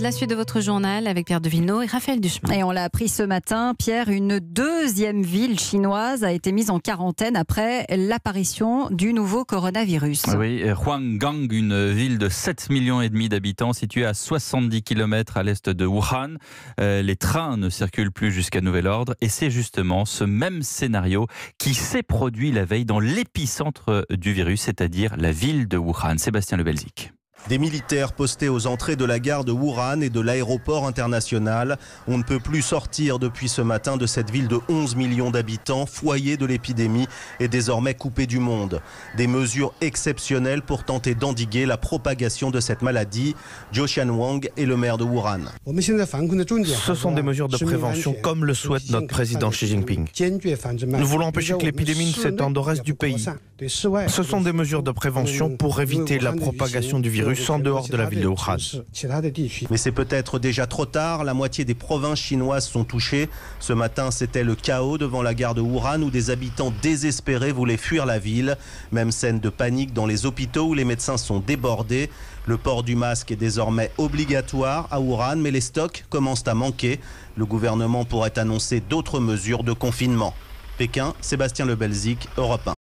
la suite de votre journal avec Pierre Devineau et Raphaël Duchemin. Et on l'a appris ce matin, Pierre, une deuxième ville chinoise a été mise en quarantaine après l'apparition du nouveau coronavirus. Oui, Huanggang, une ville de 7 millions et demi d'habitants située à 70 km à l'est de Wuhan. Euh, les trains ne circulent plus jusqu'à nouvel ordre et c'est justement ce même scénario qui s'est produit la veille dans l'épicentre du virus, c'est-à-dire la ville de Wuhan. Sébastien Lebelzik. Des militaires postés aux entrées de la gare de Wuhan et de l'aéroport international. On ne peut plus sortir depuis ce matin de cette ville de 11 millions d'habitants, foyer de l'épidémie et désormais coupée du monde. Des mesures exceptionnelles pour tenter d'endiguer la propagation de cette maladie. Zhou Wang est le maire de Wuhan. Ce sont des mesures de prévention comme le souhaite notre président Xi Jinping. Nous voulons empêcher que l'épidémie ne s'étende au reste du pays. Ce sont des mesures de prévention pour éviter la propagation du virus en dehors de la ville de Wuhan. Mais c'est peut-être déjà trop tard, la moitié des provinces chinoises sont touchées. Ce matin, c'était le chaos devant la gare de Wuhan où des habitants désespérés voulaient fuir la ville. Même scène de panique dans les hôpitaux où les médecins sont débordés. Le port du masque est désormais obligatoire à Wuhan, mais les stocks commencent à manquer. Le gouvernement pourrait annoncer d'autres mesures de confinement. Pékin, Sébastien Lebelzik, Europe 1.